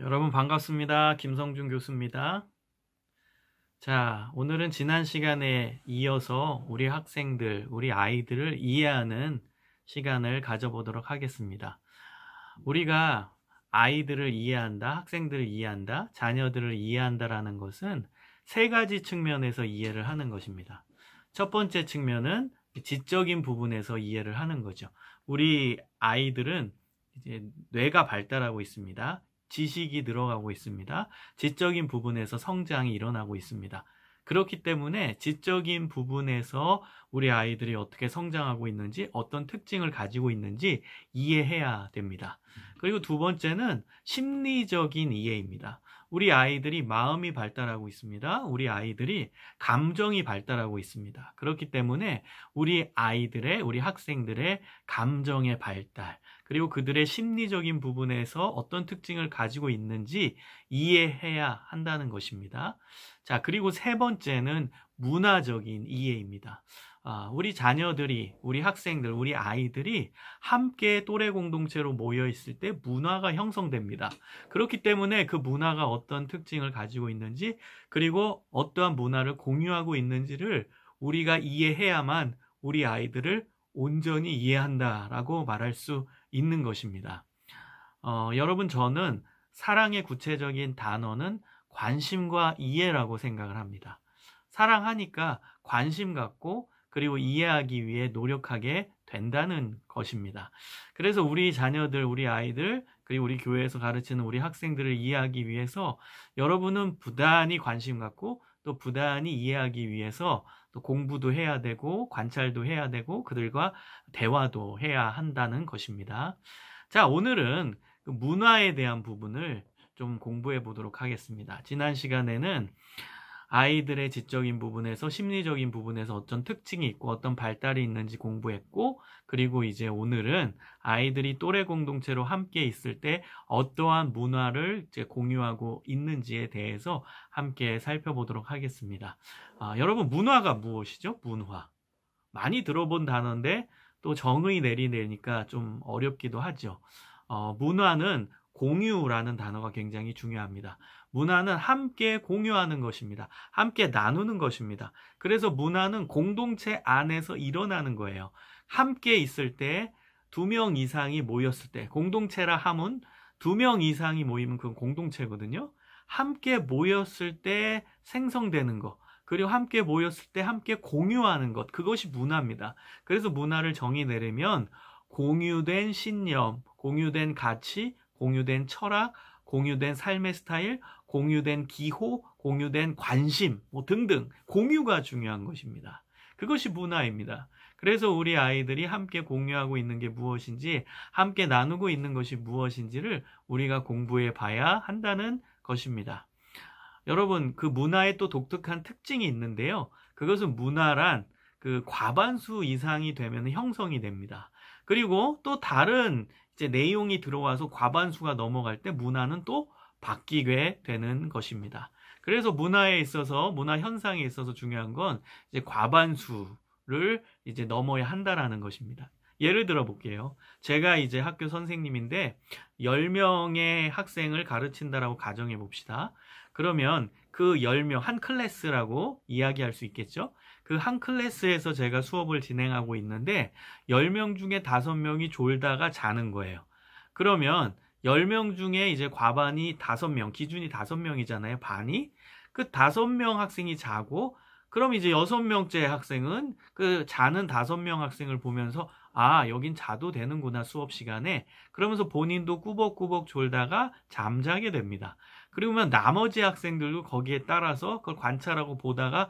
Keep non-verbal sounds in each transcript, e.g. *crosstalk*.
여러분 반갑습니다. 김성준 교수입니다. 자, 오늘은 지난 시간에 이어서 우리 학생들, 우리 아이들을 이해하는 시간을 가져보도록 하겠습니다. 우리가 아이들을 이해한다, 학생들을 이해한다, 자녀들을 이해한다라는 것은 세 가지 측면에서 이해를 하는 것입니다. 첫 번째 측면은 지적인 부분에서 이해를 하는 거죠. 우리 아이들은 이제 뇌가 발달하고 있습니다. 지식이 늘어가고 있습니다. 지적인 부분에서 성장이 일어나고 있습니다. 그렇기 때문에 지적인 부분에서 우리 아이들이 어떻게 성장하고 있는지 어떤 특징을 가지고 있는지 이해해야 됩니다. 그리고 두 번째는 심리적인 이해입니다. 우리 아이들이 마음이 발달하고 있습니다. 우리 아이들이 감정이 발달하고 있습니다. 그렇기 때문에 우리 아이들의, 우리 학생들의 감정의 발달, 그리고 그들의 심리적인 부분에서 어떤 특징을 가지고 있는지 이해해야 한다는 것입니다. 자, 그리고 세 번째는 문화적인 이해입니다. 아, 우리 자녀들이, 우리 학생들, 우리 아이들이 함께 또래 공동체로 모여 있을 때 문화가 형성됩니다. 그렇기 때문에 그 문화가 어떤 특징을 가지고 있는지, 그리고 어떠한 문화를 공유하고 있는지를 우리가 이해해야만 우리 아이들을 온전히 이해한다라고 말할 수 있는 것입니다. 어, 여러분, 저는 사랑의 구체적인 단어는 관심과 이해라고 생각을 합니다. 사랑하니까 관심 갖고 그리고 이해하기 위해 노력하게 된다는 것입니다. 그래서 우리 자녀들, 우리 아이들, 그리고 우리 교회에서 가르치는 우리 학생들을 이해하기 위해서 여러분은 부단히 관심 갖고 또 부단히 이해하기 위해서 또 공부도 해야 되고 관찰도 해야 되고 그들과 대화도 해야 한다는 것입니다. 자, 오늘은 그 문화에 대한 부분을 좀 공부해 보도록 하겠습니다. 지난 시간에는 아이들의 지적인 부분에서 심리적인 부분에서 어떤 특징이 있고 어떤 발달이 있는지 공부했고 그리고 이제 오늘은 아이들이 또래 공동체로 함께 있을 때 어떠한 문화를 이제 공유하고 있는지에 대해서 함께 살펴보도록 하겠습니다. 아, 여러분 문화가 무엇이죠? 문화. 많이 들어본 단어인데 또 정의 내리내니까 좀 어렵기도 하죠. 어, 문화는 공유라는 단어가 굉장히 중요합니다. 문화는 함께 공유하는 것입니다. 함께 나누는 것입니다. 그래서 문화는 공동체 안에서 일어나는 거예요. 함께 있을 때 두 명 이상이 모였을 때 공동체라 함은 두 명 이상이 모이면 그건 공동체거든요. 함께 모였을 때 생성되는 것 그리고 함께 모였을 때 함께 공유하는 것 그것이 문화입니다. 그래서 문화를 정의 내리면 공유된 신념, 공유된 가치, 공유된 철학, 공유된 삶의 스타일, 공유된 기호, 공유된 관심 뭐 등등 공유가 중요한 것입니다. 그것이 문화입니다. 그래서 우리 아이들이 함께 공유하고 있는 게 무엇인지, 함께 나누고 있는 것이 무엇인지를 우리가 공부해 봐야 한다는 것입니다. 여러분, 그 문화의 또 독특한 특징이 있는데요. 그것은 문화란 그 과반수 이상이 되면 형성이 됩니다. 그리고 또 다른 이제 내용이 들어와서 과반수가 넘어갈 때 문화는 또 바뀌게 되는 것입니다. 그래서 문화에 있어서 문화 현상에 있어서 중요한 건 이제 과반수를 이제 넘어야 한다라는 것입니다. 예를 들어 볼게요. 제가 이제 학교 선생님인데 10명의 학생을 가르친다라고 가정해 봅시다. 그러면 그 10명 한 클래스라고 이야기할 수 있겠죠? 그 한 클래스에서 제가 수업을 진행하고 있는데 10명 중에 5명이 졸다가 자는 거예요. 그러면 1 0명 중에 이제 과반이 5명 기준이 5 명이잖아요 반이. 그다명 학생이 자고 그럼 이제 6 명째 학생은 그 자는 5명 학생을 보면서 아 여긴 자도 되는구나 수업 시간에 그러면서 본인도 꾸벅꾸벅 졸다가 잠자게 됩니다. 그러면 뭐 나머지 학생들도 거기에 따라서 그걸 관찰하고 보다가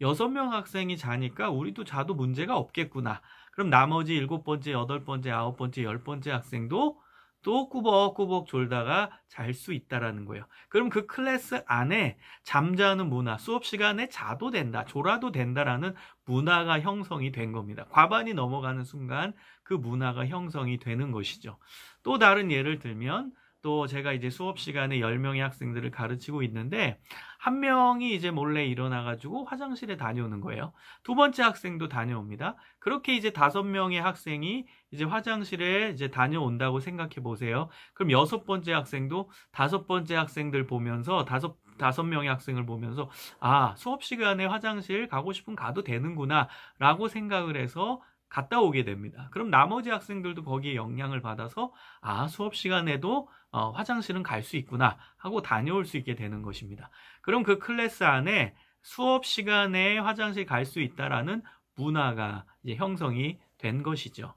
아6명 학생이 자니까 우리도 자도 문제가 없겠구나. 그럼 나머지 일곱 번째, 여덟 번째, 아홉 번째, 열 번째 학생도 또 꾸벅꾸벅 졸다가 잘 수 있다라는 거예요. 그럼 그 클래스 안에 잠자는 문화, 수업 시간에 자도 된다, 졸아도 된다라는 문화가 형성이 된 겁니다. 과반이 넘어가는 순간 그 문화가 형성이 되는 것이죠. 또 다른 예를 들면 또 제가 이제 수업 시간에 10명의 학생들을 가르치고 있는데 한 명이 이제 몰래 일어나 가지고 화장실에 다녀오는 거예요. 두 번째 학생도 다녀옵니다. 그렇게 이제 다섯 명의 학생이 이제 화장실에 이제 다녀온다고 생각해 보세요. 그럼 여섯 번째 학생도 다섯 번째 학생들 보면서 다섯 다섯 명의 학생을 보면서 아 수업 시간에 화장실 가고 싶은 가도 되는구나 라고 생각을 해서 갔다 오게 됩니다. 그럼 나머지 학생들도 거기에 영향을 받아서 아 수업 시간에도 어, 화장실은 갈 수 있구나 하고 다녀올 수 있게 되는 것입니다. 그럼 그 클래스 안에 수업 시간에 화장실 갈 수 있다라는 문화가 형성이 된 것이죠.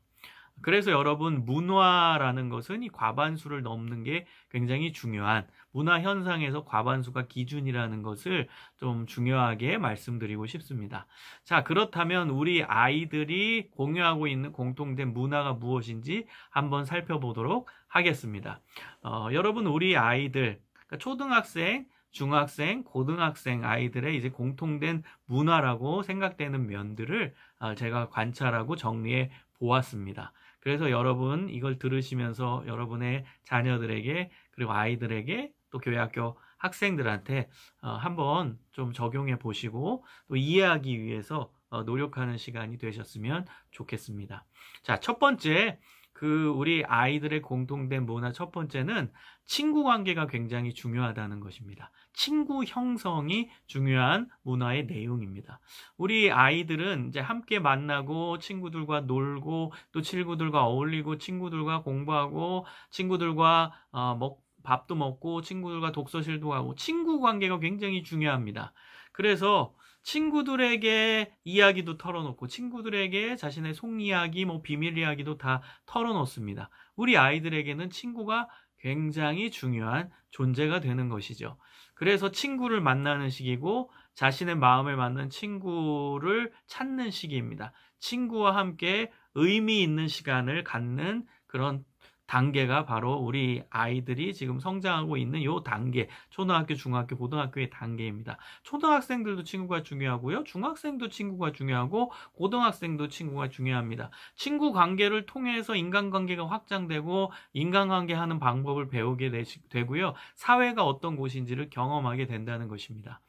그래서 여러분 문화라는 것은 이 과반수를 넘는 게 굉장히 중요한 문화 현상에서 과반수가 기준이라는 것을 좀 중요하게 말씀드리고 싶습니다. 자, 그렇다면 우리 아이들이 공유하고 있는 공통된 문화가 무엇인지 한번 살펴보도록 하겠습니다. 어, 여러분 우리 아이들 그러니까 초등학생 중학생, 고등학생 아이들의 이제 공통된 문화라고 생각되는 면들을 어, 제가 관찰하고 정리해 보았습니다. 그래서 여러분 이걸 들으시면서 여러분의 자녀들에게 그리고 아이들에게 또 교회학교 학생들한테 어, 한번 좀 적용해 보시고 또 이해하기 위해서 어, 노력하는 시간이 되셨으면 좋겠습니다. 자, 첫 번째 그 우리 아이들의 공통된 문화 첫 번째는 친구 관계가 굉장히 중요하다는 것입니다. 친구 형성이 중요한 문화의 내용입니다. 우리 아이들은 이제 함께 만나고 친구들과 놀고 또 친구들과 어울리고 친구들과 공부하고 친구들과 어, 먹, 밥도 먹고 친구들과 독서실도 가고 친구 관계가 굉장히 중요합니다. 그래서 친구들에게 이야기도 털어놓고 친구들에게 자신의 속이야기, 뭐 비밀 이야기도 다 털어놓습니다. 우리 아이들에게는 친구가 굉장히 중요한 존재가 되는 것이죠. 그래서 친구를 만나는 시기고 자신의 마음을 맞는 친구를 찾는 시기입니다. 친구와 함께 의미 있는 시간을 갖는 그런 단계가 바로 우리 아이들이 지금 성장하고 있는 요 단계 초등학교 중학교 고등학교의 단계입니다 초등학생들도 친구가 중요하고요 중학생도 친구가 중요하고 고등학생도 친구가 중요합니다 친구 관계를 통해서 인간관계가 확장되고 인간관계 하는 방법을 배우게 되고요 사회가 어떤 곳인지를 경험하게 된다는 것입니다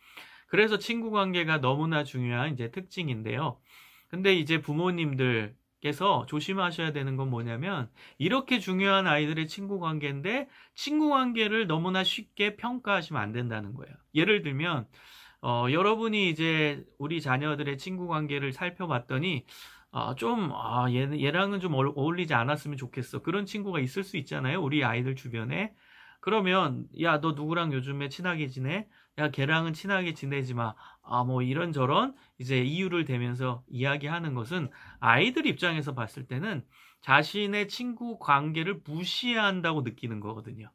그래서 친구 관계가 너무나 중요한 이제 특징인데요 근데 이제 부모님들 그래서 조심하셔야 되는 건 뭐냐면 이렇게 중요한 아이들의 친구 관계인데 친구 관계를 너무나 쉽게 평가하시면 안 된다는 거예요. 예를 들면 어, 여러분이 이제 우리 자녀들의 친구 관계를 살펴봤더니 아, 좀, 아, 얘, 얘랑은 좀 어울리지 않았으면 좋겠어. 그런 친구가 있을 수 있잖아요. 우리 아이들 주변에. 그러면, 야, 너 누구랑 요즘에 친하게 지내? 야 걔랑은 친하게 지내지 마. 아뭐 이런저런 이제 이유를 대면서 이야기하는 것은 아이들 입장에서 봤을 때는 자신의 친구 관계를 무시한다고 해야 느끼는 거거든요.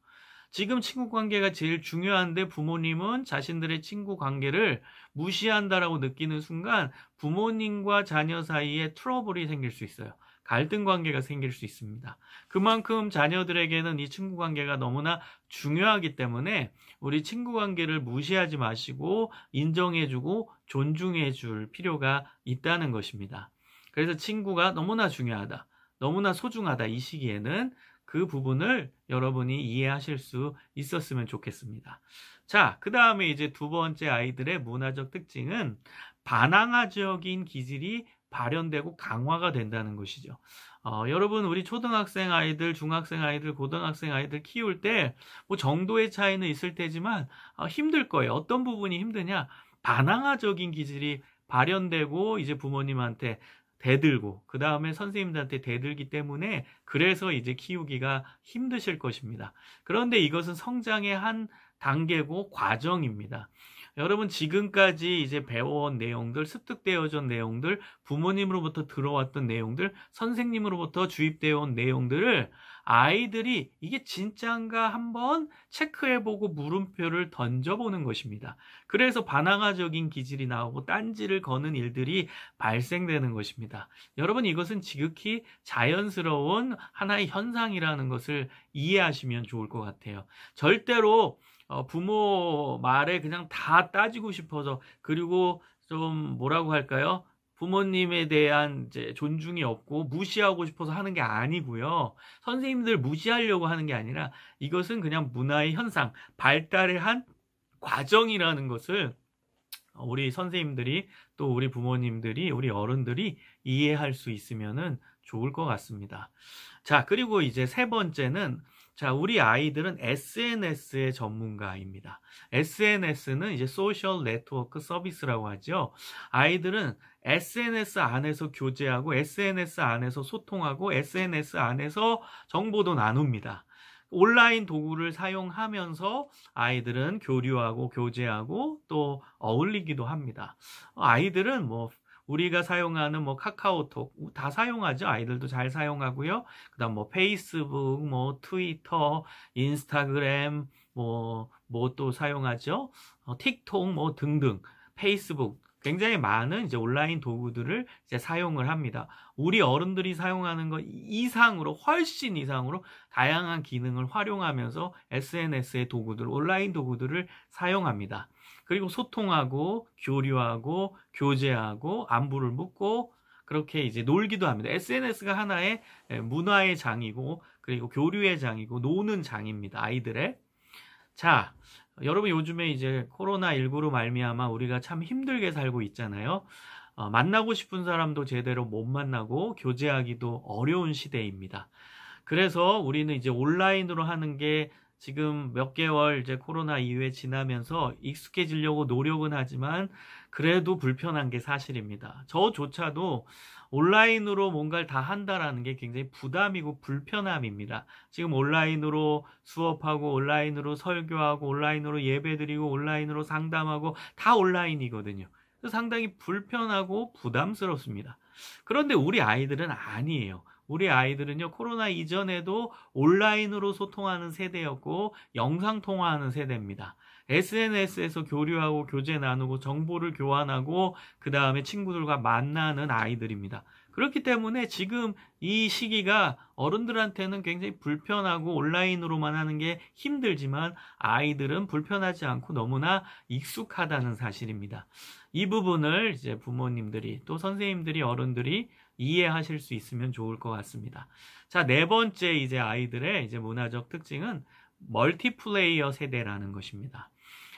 지금 친구 관계가 제일 중요한데 부모님은 자신들의 친구 관계를 무시한다라고 느끼는 순간 부모님과 자녀 사이에 트러블이 생길 수 있어요. 갈등 관계가 생길 수 있습니다. 그만큼 자녀들에게는 이 친구 관계가 너무나 중요하기 때문에 우리 친구 관계를 무시하지 마시고 인정해주고 존중해줄 필요가 있다는 것입니다. 그래서 친구가 너무나 중요하다. 너무나 소중하다. 이 시기에는 그 부분을 여러분이 이해하실 수 있었으면 좋겠습니다. 자, 그 다음에 이제 두 번째 아이들의 문화적 특징은 반항아지역인 기질이 발현되고 강화가 된다는 것이죠. 어, 여러분 우리 초등학생 아이들, 중학생 아이들, 고등학생 아이들 키울 때 뭐 정도의 차이는 있을 테지만 어, 힘들 거예요. 어떤 부분이 힘드냐? 반항아적인 기질이 발현되고 이제 부모님한테 대들고 그 다음에 선생님들한테 대들기 때문에 그래서 이제 키우기가 힘드실 것입니다. 그런데 이것은 성장의 한 단계고 과정입니다. 여러분 지금까지 이제 배워온 내용들, 습득되어준 내용들, 부모님으로부터 들어왔던 내용들, 선생님으로부터 주입되어 온 내용들을 아이들이 이게 진짜인가 한번 체크해보고 물음표를 던져보는 것입니다. 그래서 반항아적인 기질이 나오고 딴지를 거는 일들이 발생되는 것입니다. 여러분 이것은 지극히 자연스러운 하나의 현상이라는 것을 이해하시면 좋을 것 같아요. 절대로 어, 부모 말에 그냥 다 따지고 싶어서 그리고 좀 뭐라고 할까요? 부모님에 대한 이제 존중이 없고 무시하고 싶어서 하는 게 아니고요. 선생님들 무시하려고 하는 게 아니라 이것은 그냥 문화의 현상, 발달의 한 과정이라는 것을 우리 선생님들이 또 우리 부모님들이 우리 어른들이 이해할 수있으면 좋을 것 같습니다. 자, 그리고 이제 세 번째는 자, 우리 아이들은 SNS의 전문가입니다. SNS는 이제 소셜 네트워크 서비스라고 하죠. 아이들은 SNS 안에서 교제하고 SNS 안에서 소통하고 SNS 안에서 정보도 나눕니다. 온라인 도구를 사용하면서 아이들은 교류하고 교제하고 또 어울리기도 합니다. 아이들은 뭐 우리가 사용하는 뭐 카카오톡 다 사용하죠. 아이들도 잘 사용하고요. 그다음 뭐 페이스북, 뭐 트위터, 인스타그램 뭐 뭐 또 사용하죠. 어, 틱톡 뭐 등등 페이스북 굉장히 많은 이제 온라인 도구들을 이제 사용을 합니다. 우리 어른들이 사용하는 것 이상으로 훨씬 이상으로 다양한 기능을 활용하면서 SNS의 도구들, 온라인 도구들을 사용합니다. 그리고 소통하고 교류하고 교제하고 안부를 묻고 그렇게 이제 놀기도 합니다. SNS가 하나의 예, 문화의 장이고 그리고 교류의 장이고 노는 장입니다. 아이들의 자 여러분 요즘에 이제 코로나 19로 말미암아 우리가 참 힘들게 살고 있잖아요. 어, 만나고 싶은 사람도 제대로 못 만나고 교제하기도 어려운 시대입니다. 그래서 우리는 이제 온라인으로 하는 게 지금 몇 개월 이제 코로나 이후에 지나면서 익숙해지려고 노력은 하지만 그래도 불편한 게 사실입니다. 저조차도 온라인으로 뭔가를 다 한다라는 게 굉장히 부담이고 불편함입니다. 지금 온라인으로 수업하고 온라인으로 설교하고 온라인으로 예배드리고 온라인으로 상담하고 다 온라인이거든요. 상당히 불편하고 부담스럽습니다. 그런데 우리 아이들은 아니에요. 우리 아이들은요, 코로나 이전에도 온라인으로 소통하는 세대였고, 영상통화하는 세대입니다. SNS에서 교류하고, 교재 나누고, 정보를 교환하고, 그 다음에 친구들과 만나는 아이들입니다. 그렇기 때문에 지금 이 시기가 어른들한테는 굉장히 불편하고 온라인으로만 하는 게 힘들지만 아이들은 불편하지 않고 너무나 익숙하다는 사실입니다. 이 부분을 이제 부모님들이 또 선생님들이 어른들이 이해하실 수 있으면 좋을 것 같습니다. 자, 네 번째 이제 아이들의 이제 문화적 특징은 멀티플레이어 세대라는 것입니다.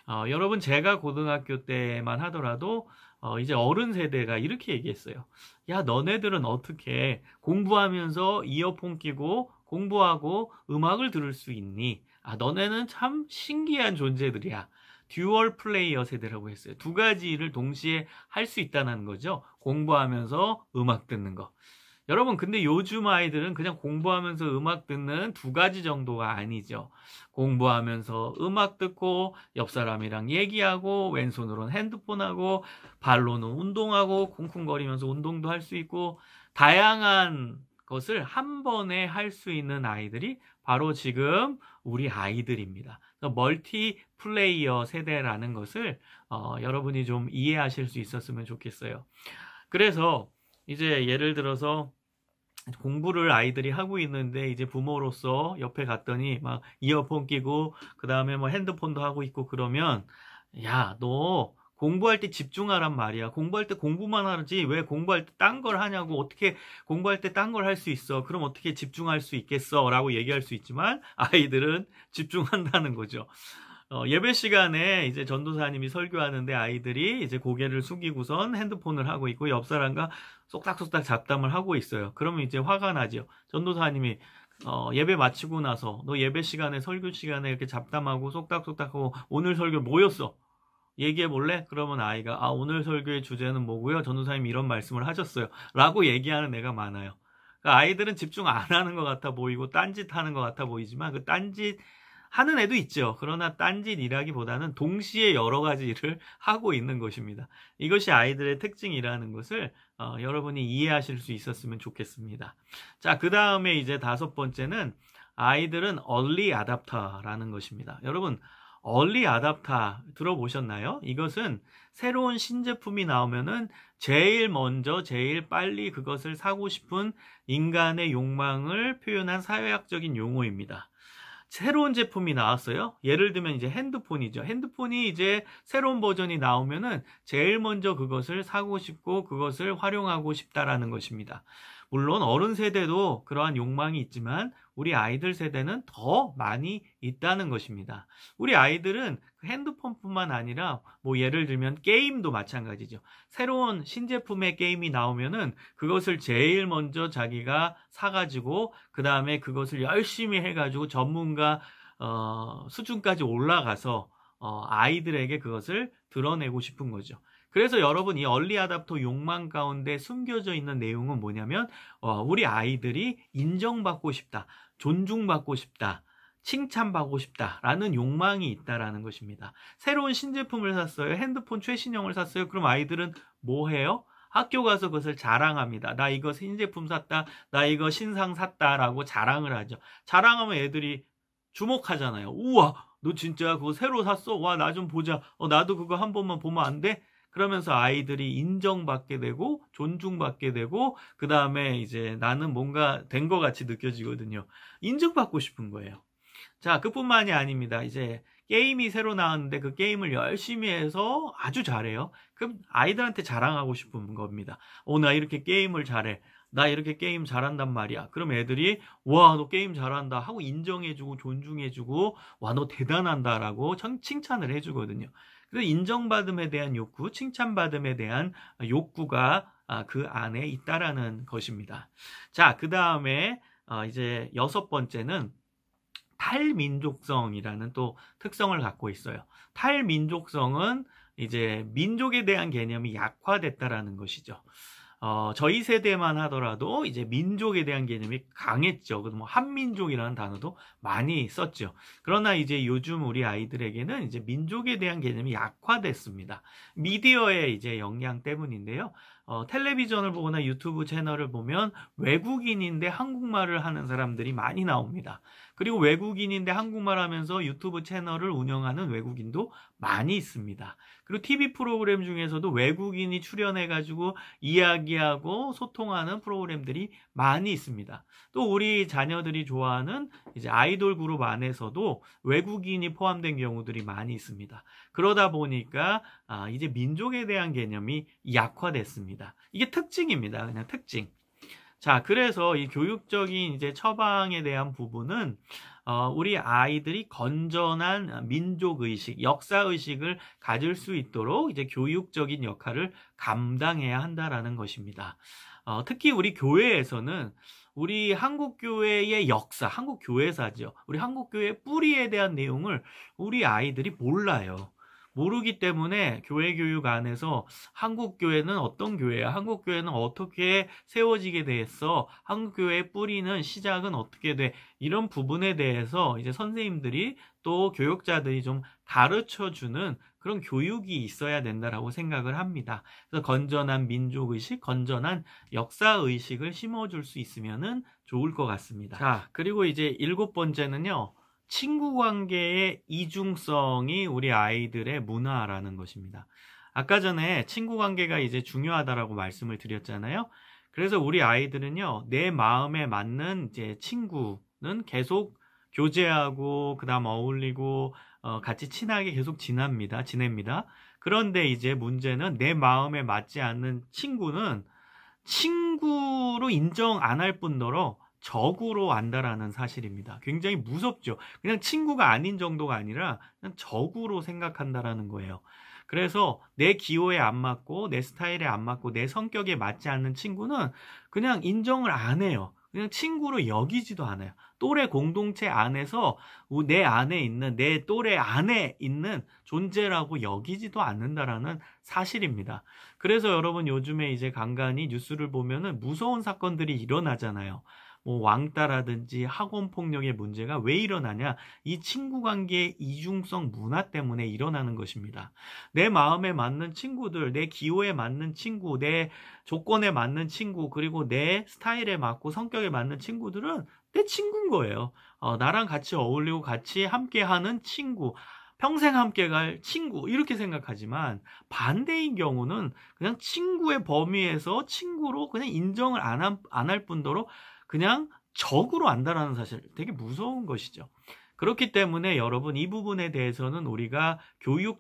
어, 여러분 제가 고등학교 때만 하더라도 어, 이제 어른 세대가 이렇게 얘기했어요. 야, 너네들은 어떻게 공부하면서 이어폰 끼고 공부하고 음악을 들을 수 있니? 아, 너네는 참 신기한 존재들이야. 듀얼 플레이어 세대라고 했어요. 두 가지 를 동시에 할 수 있다는 거죠. 공부하면서 음악 듣는 거. 여러분 근데 요즘 아이들은 그냥 공부하면서 음악 듣는 두 가지 정도가 아니죠. 공부하면서 음악 듣고 옆 사람이랑 얘기하고 왼손으로는 핸드폰하고 발로는 운동하고 쿵쿵거리면서 운동도 할 수 있고 다양한 것을 한 번에 할 수 있는 아이들이 바로 지금 우리 아이들입니다. 멀티 플레이어 세대라는 것을 어, 여러분이 좀 이해하실 수 있었으면 좋겠어요. 그래서 이제 예를 들어서 공부를 아이들이 하고 있는데 이제 부모로서 옆에 갔더니 막 이어폰 끼고 그 다음에 뭐 핸드폰도 하고 있고 그러면 야 너 공부할 때 집중하란 말이야 공부할 때 공부만 하지 왜 공부할 때 딴 걸 하냐고 어떻게 공부할 때 딴 걸 할 수 있어 그럼 어떻게 집중할 수 있겠어 라고 얘기할 수 있지만 아이들은 집중한다는 거죠 어, 예배 시간에 이제 전도사님이 설교하는데 아이들이 이제 고개를 숙이고선 핸드폰을 하고 있고 옆 사람과 쏙닥쏙닥 잡담을 하고 있어요. 그러면 이제 화가 나죠 전도사님이 어, 예배 마치고 나서 너 예배 시간에 설교 시간에 이렇게 잡담하고 쏙닥쏙닥하고 오늘 설교 뭐였어? 얘기해 볼래? 그러면 아이가 아 오늘 설교의 주제는 뭐고요? 전도사님 이런 말씀을 하셨어요. 라고 얘기하는 애가 많아요. 그러니까 아이들은 집중 안 하는 것 같아 보이고 딴짓하는 것 같아 보이지만 그 딴짓 하는 애도 있죠. 그러나 딴짓이라기보다는 동시에 여러 가지 일을 *laughs* 하고 있는 것입니다. 이것이 아이들의 특징이라는 것을 어, 여러분이 이해하실 수 있었으면 좋겠습니다. 자, 그 다음에 이제 다섯 번째는 아이들은 얼리 아답터라는 것입니다. 여러분, 얼리 아답터 들어보셨나요? 이것은 새로운 신제품이 나오면은 제일 먼저 제일 빨리 그것을 사고 싶은 인간의 욕망을 표현한 사회학적인 용어입니다. 새로운 제품이 나왔어요. 예를 들면 이제 핸드폰이죠. 핸드폰이 이제 새로운 버전이 나오면은 제일 먼저 그것을 사고 싶고 그것을 활용하고 싶다라는 것입니다. 물론 어른 세대도 그러한 욕망이 있지만 우리 아이들 세대는 더 많이 있다는 것입니다. 우리 아이들은 그 핸드폰뿐만 아니라 뭐 예를 들면 게임도 마찬가지죠. 새로운 신제품의 게임이 나오면은 그것을 제일 먼저 자기가 사가지고 그 다음에 그것을 열심히 해가지고 전문가 어, 수준까지 올라가서 어, 아이들에게 그것을 드러내고 싶은 거죠. 그래서 여러분 이 얼리 아답터 욕망 가운데 숨겨져 있는 내용은 뭐냐면 어, 우리 아이들이 인정받고 싶다, 존중받고 싶다. 칭찬받고 싶다라는 욕망이 있다라는 것입니다. 새로운 신제품을 샀어요. 핸드폰 최신형을 샀어요. 그럼 아이들은 뭐 해요? 학교 가서 그것을 자랑합니다. 나 이거 신제품 샀다. 나 이거 신상 샀다라고 자랑을 하죠. 자랑하면 애들이 주목하잖아요. 우와, 너 진짜 그거 새로 샀어? 와, 나 좀 보자. 어, 나도 그거 한 번만 보면 안 돼? 그러면서 아이들이 인정받게 되고 존중받게 되고 그 다음에 이제 나는 뭔가 된 것 같이 느껴지거든요. 인정받고 싶은 거예요. 자, 그뿐만이 아닙니다. 이제 게임이 새로 나왔는데 그 게임을 열심히 해서 아주 잘해요. 그럼 아이들한테 자랑하고 싶은 겁니다. 오, 어, 나 이렇게 게임을 잘해. 나 이렇게 게임 잘한단 말이야. 그럼 애들이 와 너 게임 잘한다 하고 인정해주고 존중해주고 와 너 대단한다라고 칭찬을 해주거든요. 그래서 인정받음에 대한 욕구, 칭찬받음에 대한 욕구가 아, 그 안에 있다라는 것입니다. 자, 그 다음에 어, 이제 여섯 번째는 탈민족성이라는 또 특성을 갖고 있어요. 탈민족성은 이제 민족에 대한 개념이 약화됐다라는 것이죠. 어, 저희 세대만 하더라도 이제 민족에 대한 개념이 강했죠. 뭐 한민족이라는 단어도 많이 썼죠. 그러나 이제 요즘 우리 아이들에게는 이제 민족에 대한 개념이 약화됐습니다. 미디어의 이제 영향 때문인데요. 어, 텔레비전을 보거나 유튜브 채널을 보면 외국인인데 한국말을 하는 사람들이 많이 나옵니다. 그리고 외국인인데 한국말 하면서 유튜브 채널을 운영하는 외국인도 많이 있습니다. 그리고 TV 프로그램 중에서도 외국인이 출연해가지고 이야기하고 소통하는 프로그램들이 많이 있습니다. 또 우리 자녀들이 좋아하는 이제 아이돌 그룹 안에서도 외국인이 포함된 경우들이 많이 있습니다. 그러다 보니까 아, 이제 민족에 대한 개념이 약화됐습니다. 이게 특징입니다. 그냥 특징. 자, 그래서 이 교육적인 이제 처방에 대한 부분은 어, 우리 아이들이 건전한 민족 의식, 역사 의식을 가질 수 있도록 이제 교육적인 역할을 감당해야 한다라는 것입니다. 어, 특히 우리 교회에서는 우리 한국 교회의 역사, 한국 교회사죠. 우리 한국 교회의 뿌리에 대한 내용을 우리 아이들이 몰라요. 모르기 때문에 교회 교육 안에서 한국 교회는 어떤 교회야? 한국 교회는 어떻게 세워지게 되었어? 한국 교회의 뿌리는 시작은 어떻게 돼? 이런 부분에 대해서 이제 선생님들이 또 교육자들이 좀 가르쳐 주는 그런 교육이 있어야 된다라고 생각을 합니다. 그래서 건전한 민족 의식, 건전한 역사 의식을 심어 줄수있으면 좋을 것 같습니다. 자, 그리고 이제 일곱 번째는요. 친구 관계의 이중성이 우리 아이들의 문화라는 것입니다. 아까 전에 친구 관계가 이제 중요하다라고 말씀을 드렸잖아요. 그래서 우리 아이들은요, 내 마음에 맞는 이제 친구는 계속 교제하고, 그 다음 어울리고, 어, 같이 친하게 계속 지납니다. 지냅니다. 그런데 이제 문제는 내 마음에 맞지 않는 친구는 친구로 인정 안 할 뿐더러 적으로 안다라는 사실입니다. 굉장히 무섭죠. 그냥 친구가 아닌 정도가 아니라 그냥 적으로 생각한다라는 거예요. 그래서 내 기호에 안 맞고 내 스타일에 안 맞고 내 성격에 맞지 않는 친구는 그냥 인정을 안 해요. 그냥 친구로 여기지도 않아요. 또래 공동체 안에서 내 안에 있는 내 또래 안에 있는 존재라고 여기지도 않는다라는 사실입니다. 그래서 여러분 요즘에 이제 간간히 뉴스를 보면은 무서운 사건들이 일어나잖아요. 뭐 왕따라든지 학원 폭력의 문제가 왜 일어나냐? 이 친구 관계의 이중성 문화 때문에 일어나는 것입니다. 내 마음에 맞는 친구들, 내 기호에 맞는 친구, 내 조건에 맞는 친구, 그리고 내 스타일에 맞고 성격에 맞는 친구들은 내 친구인 거예요. 어, 나랑 같이 어울리고 같이 함께 하는 친구. 평생 함께 갈 친구 이렇게 생각하지만 반대인 경우는 그냥 친구의 범위에서 친구로 그냥 인정을 안 할 뿐더러 그냥 적으로 안다라는 사실 되게 무서운 것이죠. 그렇기 때문에 여러분 이 부분에 대해서는 우리가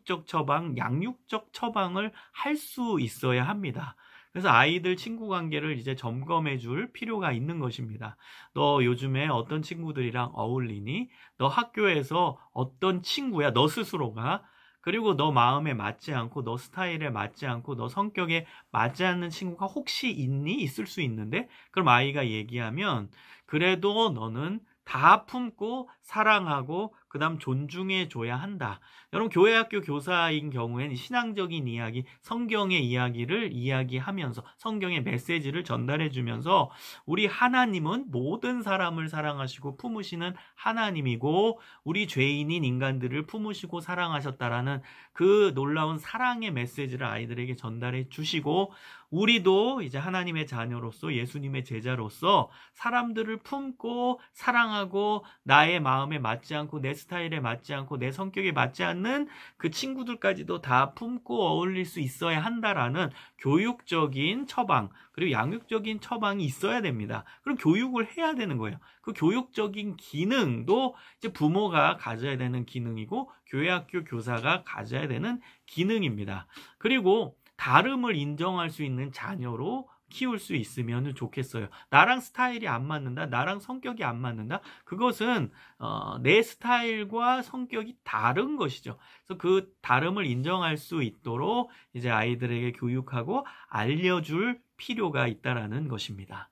교육적 처방, 양육적 처방을 할 수 있어야 합니다. 그래서 아이들 친구 관계를 이제 점검해 줄 필요가 있는 것입니다. 너 요즘에 어떤 친구들이랑 어울리니? 너 학교에서 어떤 친구야? 너 스스로가 그리고 너 마음에 맞지 않고 너 스타일에 맞지 않고 너 성격에 맞지 않는 친구가 혹시 있니? 있을 수 있는데 그럼 아이가 얘기하면 그래도 너는 다 품고 사랑하고 그 다음 존중해 줘야 한다. 여러분 교회 학교 교사인 경우에는 신앙적인 이야기, 성경의 이야기를 이야기하면서 성경의 메시지를 전달해 주면서 우리 하나님은 모든 사람을 사랑하시고 품으시는 하나님이고 우리 죄인인 인간들을 품으시고 사랑하셨다라는 그 놀라운 사랑의 메시지를 아이들에게 전달해 주시고 우리도 이제 하나님의 자녀로서 예수님의 제자로서 사람들을 품고 사랑하고 나의 마음에 맞지 않고 내 스타일에 맞지 않고 내 성격에 맞지 않는 그 친구들까지도 다 품고 어울릴 수 있어야 한다라는 교육적인 처방 그리고 양육적인 처방이 있어야 됩니다. 그럼 교육을 해야 되는 거예요. 그 교육적인 기능도 이제 부모가 가져야 되는 기능이고 교회 학교 교사가 가져야 되는 기능입니다. 그리고 다름을 인정할 수 있는 자녀로 키울 수 있으면 좋겠어요. 나랑 스타일이 안 맞는다, 나랑 성격이 안 맞는다. 그것은 어, 내 스타일과 성격이 다른 것이죠. 그래서 그 다름을 인정할 수 있도록 이제 아이들에게 교육하고 알려줄 필요가 있다라는 것입니다.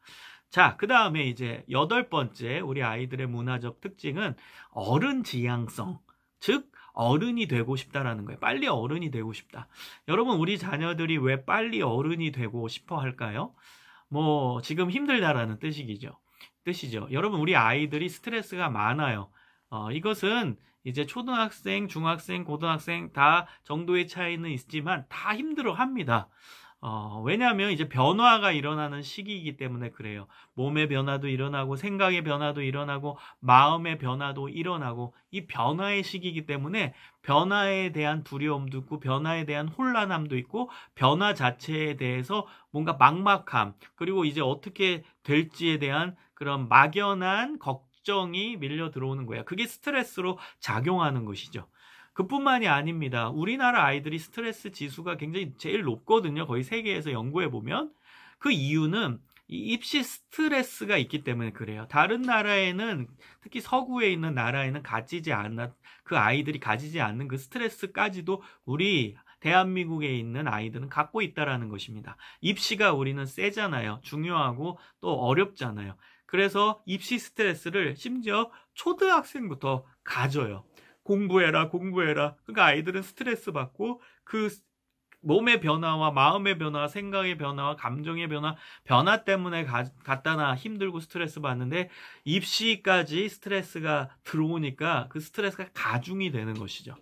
자, 그 다음에 이제 여덟 번째 우리 아이들의 문화적 특징은 어른 지향성. 즉, 어른이 되고 싶다라는 거예요. 빨리 어른이 되고 싶다. 여러분, 우리 자녀들이 왜 빨리 어른이 되고 싶어 할까요? 뭐, 지금 힘들다라는 뜻이죠. 뜻이죠. 여러분, 우리 아이들이 스트레스가 많아요. 어, 이것은 이제 초등학생, 중학생, 고등학생 다 정도의 차이는 있지만 다 힘들어 합니다. 어, 왜냐하면 이제 변화가 일어나는 시기이기 때문에 그래요. 몸의 변화도 일어나고 생각의 변화도 일어나고 마음의 변화도 일어나고 이 변화의 시기이기 때문에 변화에 대한 두려움도 있고 변화에 대한 혼란함도 있고 변화 자체에 대해서 뭔가 막막함 그리고 이제 어떻게 될지에 대한 그런 막연한 걱정이 밀려 들어오는 거예요. 그게 스트레스로 작용하는 것이죠. 그뿐만이 아닙니다. 우리나라 아이들이 스트레스 지수가 굉장히 제일 높거든요. 거의 세계에서 연구해 보면 그 이유는 입시 스트레스가 있기 때문에 그래요. 다른 나라에는 특히 서구에 있는 나라에는 가지지 않아 그 아이들이 가지지 않는 그 스트레스까지도 우리 대한민국에 있는 아이들은 갖고 있다라는 것입니다. 입시가 우리는 세잖아요. 중요하고 또 어렵잖아요. 그래서 입시 스트레스를 심지어 초등학생부터 가져요. 공부해라, 공부해라. 그러니까 아이들은 스트레스 받고 그 몸의 변화와 마음의 변화, 생각의 변화와 감정의 변화, 변화 때문에 가, 갖다나 힘들고 스트레스 받는데 입시까지 스트레스가 들어오니까 그 스트레스가 가중이 되는 것이죠.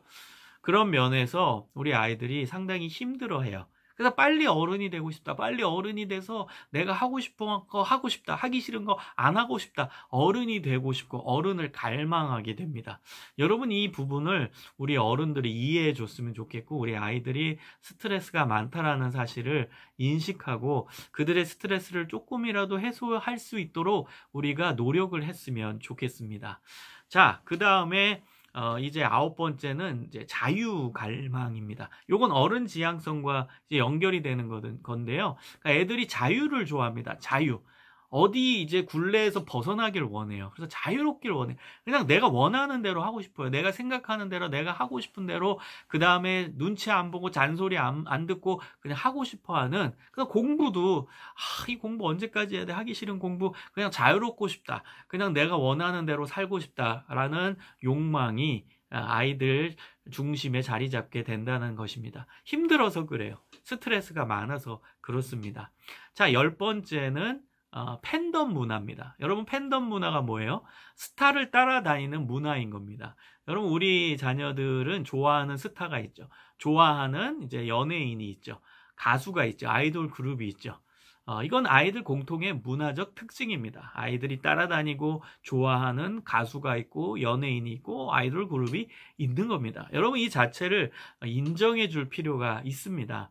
그런 면에서 우리 아이들이 상당히 힘들어해요. 그래서 빨리 어른이 되고 싶다. 빨리 어른이 돼서 내가 하고 싶은 거 하고 싶다. 하기 싫은 거 안 하고 싶다. 어른이 되고 싶고 어른을 갈망하게 됩니다. 여러분 이 부분을 우리 어른들이 이해해 줬으면 좋겠고 우리 아이들이 스트레스가 많다라는 사실을 인식하고 그들의 스트레스를 조금이라도 해소할 수 있도록 우리가 노력을 했으면 좋겠습니다. 자, 그 다음에 어, 이제 아홉 번째는 이제 자유 갈망입니다. 요건 어른 지향성과 이제 연결이 되는 거든, 건데요. 그러니까 애들이 자유를 좋아합니다. 자유. 어디 이제 굴레에서 벗어나길 원해요. 그래서 자유롭길 원해. 그냥 내가 원하는 대로 하고 싶어요. 내가 생각하는 대로, 내가 하고 싶은 대로, 그 다음에 눈치 안 보고 잔소리 안, 안 듣고 그냥 하고 싶어 하는, 그냥 공부도, 아, 이 공부 언제까지 해야 돼? 하기 싫은 공부. 그냥 자유롭고 싶다. 그냥 내가 원하는 대로 살고 싶다라는 욕망이 아이들 중심에 자리 잡게 된다는 것입니다. 힘들어서 그래요. 스트레스가 많아서 그렇습니다. 자, 열 번째는 어, 팬덤 문화입니다. 여러분 팬덤 문화가 뭐예요? 스타를 따라다니는 문화인 겁니다. 여러분 우리 자녀들은 좋아하는 스타가 있죠. 좋아하는 이제 연예인이 있죠. 가수가 있죠. 아이돌 그룹이 있죠. 어, 이건 아이들 공통의 문화적 특징입니다. 아이들이 따라다니고 좋아하는 가수가 있고 연예인이 있고 아이돌 그룹이 있는 겁니다. 여러분 이 자체를 인정해 줄 필요가 있습니다.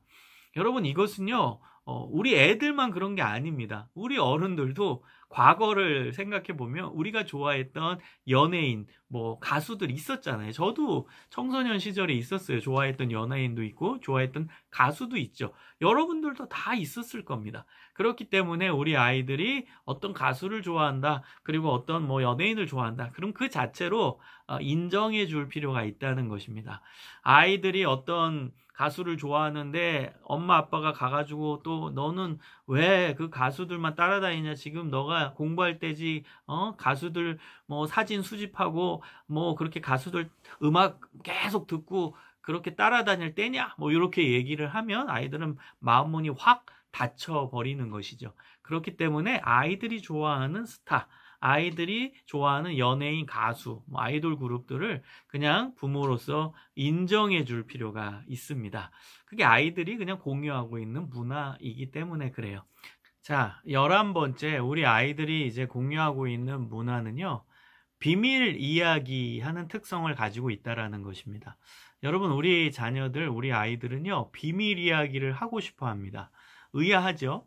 여러분 이것은요 어, 우리 애들만 그런 게 아닙니다. 우리 어른들도 과거를 생각해 보면 우리가 좋아했던 연예인, 뭐 가수들 있었잖아요. 저도 청소년 시절에 있었어요. 좋아했던 연예인도 있고 좋아했던 가수도 있죠. 여러분들도 다 있었을 겁니다. 그렇기 때문에 우리 아이들이 어떤 가수를 좋아한다. 그리고 어떤 뭐 연예인을 좋아한다. 그럼 그 자체로 어, 인정해 줄 필요가 있다는 것입니다. 아이들이 어떤 가수를 좋아하는데 엄마 아빠가 가가지고 또 너는 왜 그 가수들만 따라다니냐 지금 너가 공부할 때지 어 가수들 뭐 사진 수집하고 뭐 그렇게 가수들 음악 계속 듣고 그렇게 따라다닐 때냐 뭐 이렇게 얘기를 하면 아이들은 마음문이 확 닫혀 버리는 것이죠. 그렇기 때문에 아이들이 좋아하는 스타 아이들이 좋아하는 연예인, 가수, 뭐 아이돌 그룹들을 그냥 부모로서 인정해 줄 필요가 있습니다. 그게 아이들이 그냥 공유하고 있는 문화이기 때문에 그래요. 자, 열한 번째 우리 아이들이 이제 공유하고 있는 문화는요. 비밀 이야기하는 특성을 가지고 있다라는 것입니다. 여러분 우리 자녀들, 우리 아이들은요 비밀 이야기를 하고 싶어합니다. 의아하죠?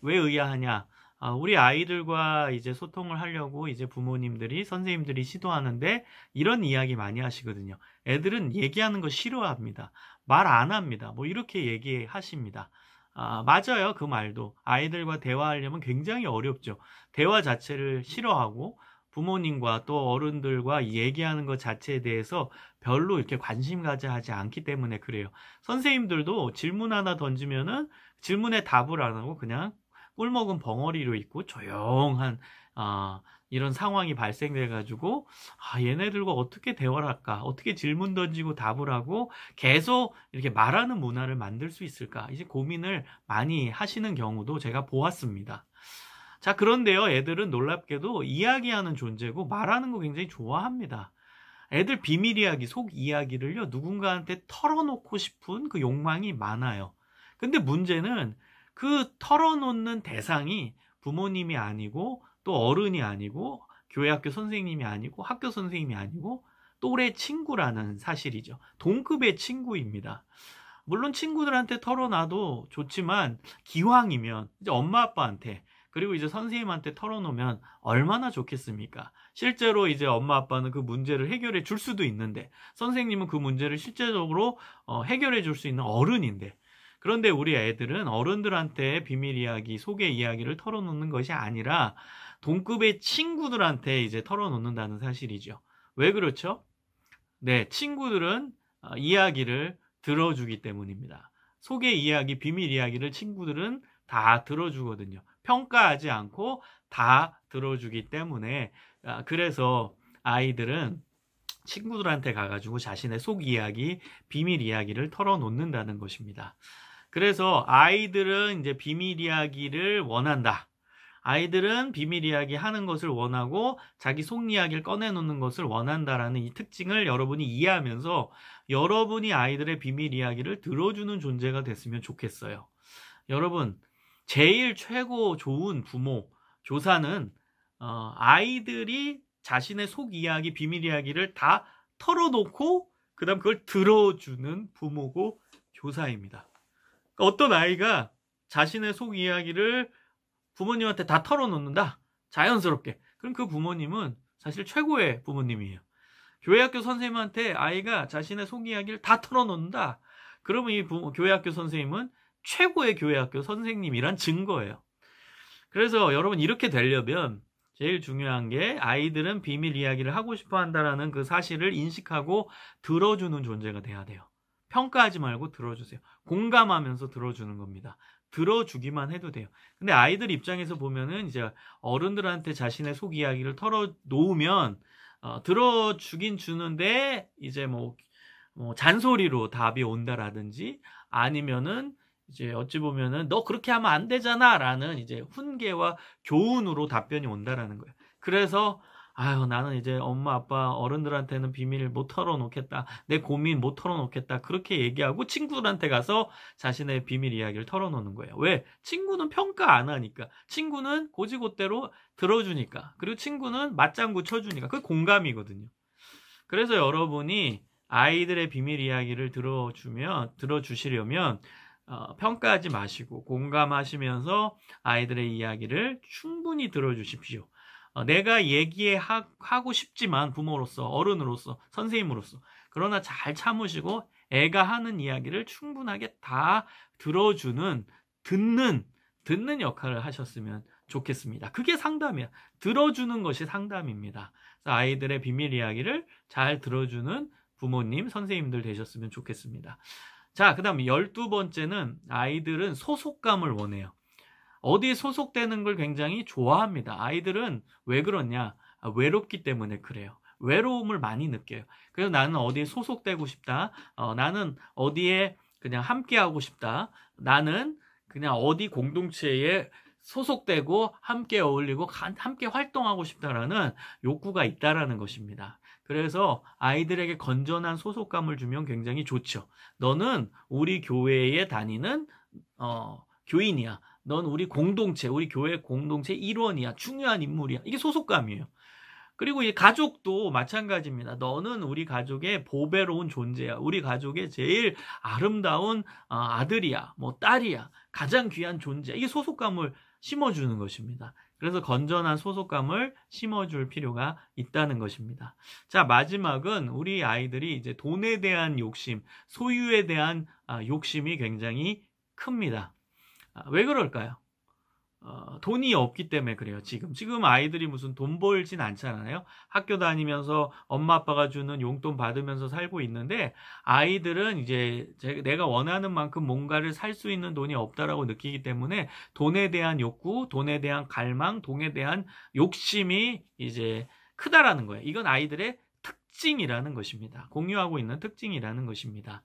왜 의아하냐? 아, 우리 아이들과 이제 소통을 하려고 이제 부모님들이 선생님들이 시도하는데 이런 이야기 많이 하시거든요. 애들은 얘기하는 거 싫어합니다. 말 안 합니다. 뭐 이렇게 얘기하십니다. 아, 맞아요. 그 말도 아이들과 대화하려면 굉장히 어렵죠. 대화 자체를 싫어하고 부모님과 또 어른들과 얘기하는 것 자체에 대해서 별로 이렇게 관심 가져 하지 않기 때문에 그래요. 선생님들도 질문 하나 던지면은 질문에 답을 안 하고 그냥 꿀먹은 벙어리로 있고 조용한 아, 이런 상황이 발생돼 가지고 아, 얘네들과 어떻게 대화를 할까? 어떻게 질문 던지고 답을 하고 계속 이렇게 말하는 문화를 만들 수 있을까? 이제 고민을 많이 하시는 경우도 제가 보았습니다. 자, 그런데요, 애들은 놀랍게도 이야기하는 존재고 말하는 거 굉장히 좋아합니다. 애들 비밀 이야기, 속 이야기를요, 누군가한테 털어놓고 싶은 그 욕망이 많아요. 근데 문제는 그 털어놓는 대상이 부모님이 아니고 또 어른이 아니고 교회 학교 선생님이 아니고 학교 선생님이 아니고 또래 친구라는 사실이죠. 동급의 친구입니다. 물론 친구들한테 털어놔도 좋지만 기왕이면 이제 엄마 아빠한테 그리고 이제 선생님한테 털어놓으면 얼마나 좋겠습니까? 실제로 이제 엄마 아빠는 그 문제를 해결해 줄 수도 있는데 선생님은 그 문제를 실제적으로 어, 해결해 줄 수 있는 어른인데 그런데 우리 애들은 어른들한테 비밀 이야기, 소개 이야기를 털어놓는 것이 아니라 동급의 친구들한테 이제 털어놓는다는 사실이죠. 왜 그렇죠? 네, 친구들은 어, 이야기를 들어주기 때문입니다. 소개 이야기, 비밀 이야기를 친구들은 다 들어주거든요. 평가하지 않고 다 들어주기 때문에 아, 그래서 아이들은 친구들한테 가가지고 자신의 속 이야기, 비밀 이야기를 털어놓는다는 것입니다. 그래서 아이들은 이제 비밀 이야기를 원한다. 아이들은 비밀 이야기 하는 것을 원하고 자기 속 이야기를 꺼내놓는 것을 원한다라는 이 특징을 여러분이 이해하면서 여러분이 아이들의 비밀 이야기를 들어주는 존재가 됐으면 좋겠어요. 여러분, 제일 최고 좋은 부모 조사는 어, 아이들이 자신의 속 이야기, 비밀 이야기를 다 털어놓고 그다음 그걸 들어주는 부모고 조사입니다. 그러니까 어떤 아이가 자신의 속 이야기를 부모님한테 다 털어놓는다. 자연스럽게. 그럼 그 부모님은 사실 최고의 부모님이에요. 교회학교 선생님한테 아이가 자신의 속 이야기를 다 털어놓는다. 그러면 이 부, 교회학교 선생님은 최고의 교회 학교 선생님이란 증거예요. 그래서 여러분 이렇게 되려면 제일 중요한 게 아이들은 비밀 이야기를 하고 싶어 한다라는 그 사실을 인식하고 들어주는 존재가 돼야 돼요. 평가하지 말고 들어주세요. 공감하면서 들어주는 겁니다. 들어주기만 해도 돼요. 근데 아이들 입장에서 보면은 이제 어른들한테 자신의 속 이야기를 털어 놓으면 어, 들어주긴 주는데 이제 뭐, 뭐 잔소리로 답이 온다라든지 아니면은 이제 어찌 보면은 너 그렇게 하면 안 되잖아라는 이제 훈계와 교훈으로 답변이 온다라는 거예요 그래서 아유 나는 이제 엄마 아빠 어른들한테는 비밀을 못 털어놓겠다 내 고민 못 털어놓겠다 그렇게 얘기하고 친구들한테 가서 자신의 비밀 이야기를 털어놓는 거예요 왜 친구는 평가 안 하니까 친구는 고지고대로 들어주니까 그리고 친구는 맞장구 쳐주니까 그게 공감이거든요 그래서 여러분이 아이들의 비밀 이야기를 들어주면 들어주시려면 어, 평가하지 마시고 공감하시면서 아이들의 이야기를 충분히 들어주십시오. 어, 내가 얘기하고 싶지만 부모로서, 어른으로서, 선생님으로서. 그러나 잘 참으시고 애가 하는 이야기를 충분하게 다 들어주는, 듣는, 듣는 역할을 하셨으면 좋겠습니다. 그게 상담이야. 들어주는 것이 상담입니다. 아이들의 비밀 이야기를 잘 들어주는 부모님, 선생님들 되셨으면 좋겠습니다. 자, 그 다음 열두 번째는 아이들은 소속감을 원해요. 어디에 소속되는 걸 굉장히 좋아합니다. 아이들은 왜 그러냐? 아, 외롭기 때문에 그래요. 외로움을 많이 느껴요. 그래서 나는 어디에 소속되고 싶다. 어, 나는 어디에 그냥 함께하고 싶다. 나는 그냥 어디 공동체에 소속되고 함께 어울리고 함께 활동하고 싶다라는 욕구가 있다라는 것입니다. 그래서 아이들에게 건전한 소속감을 주면 굉장히 좋죠. 너는 우리 교회에 다니는 어, 교인이야. 넌 우리 공동체, 우리 교회 공동체 일원이야. 중요한 인물이야. 이게 소속감이에요. 그리고 이 가족도 마찬가지입니다. 너는 우리 가족의 보배로운 존재야. 우리 가족의 제일 아름다운 어, 아들이야. 뭐 딸이야. 가장 귀한 존재. 이게 소속감을 심어주는 것입니다. 그래서 건전한 소속감을 심어줄 필요가 있다는 것입니다. 자, 마지막은 우리 아이들이 이제 돈에 대한 욕심, 소유에 대한 아, 욕심이 굉장히 큽니다. 아, 왜 그럴까요? 어, 돈이 없기 때문에 그래요. 지금 지금 아이들이 무슨 돈 벌진 않잖아요. 학교 다니면서 엄마 아빠가 주는 용돈 받으면서 살고 있는데 아이들은 이제 내가 원하는 만큼 뭔가를 살 수 있는 돈이 없다라고 느끼기 때문에 돈에 대한 욕구, 돈에 대한 갈망, 돈에 대한 욕심이 이제 크다라는 거예요. 이건 아이들의 특징이라는 것입니다. 공유하고 있는 특징이라는 것입니다.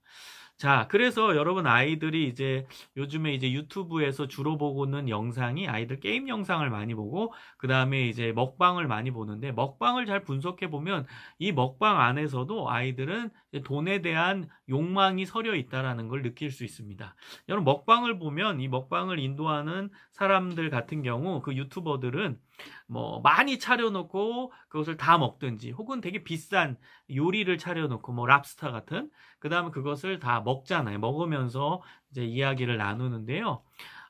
자, 그래서 여러분 아이들이 이제 요즘에 이제 유튜브에서 주로 보고는 영상이 아이들 게임 영상을 많이 보고 그 다음에 이제 먹방을 많이 보는데 먹방을 잘 분석해 보면 이 먹방 안에서도 아이들은 돈에 대한 욕망이 서려 있다라는 걸 느낄 수 있습니다. 여러분 먹방을 보면 이 먹방을 인도하는 사람들 같은 경우 그 유튜버들은 뭐 많이 차려놓고 그것을 다 먹든지 혹은 되게 비싼 요리를 차려놓고 뭐 랍스터 같은 그 다음에 그것을 다 먹잖아요 먹으면서 이제 이야기를 나누는데요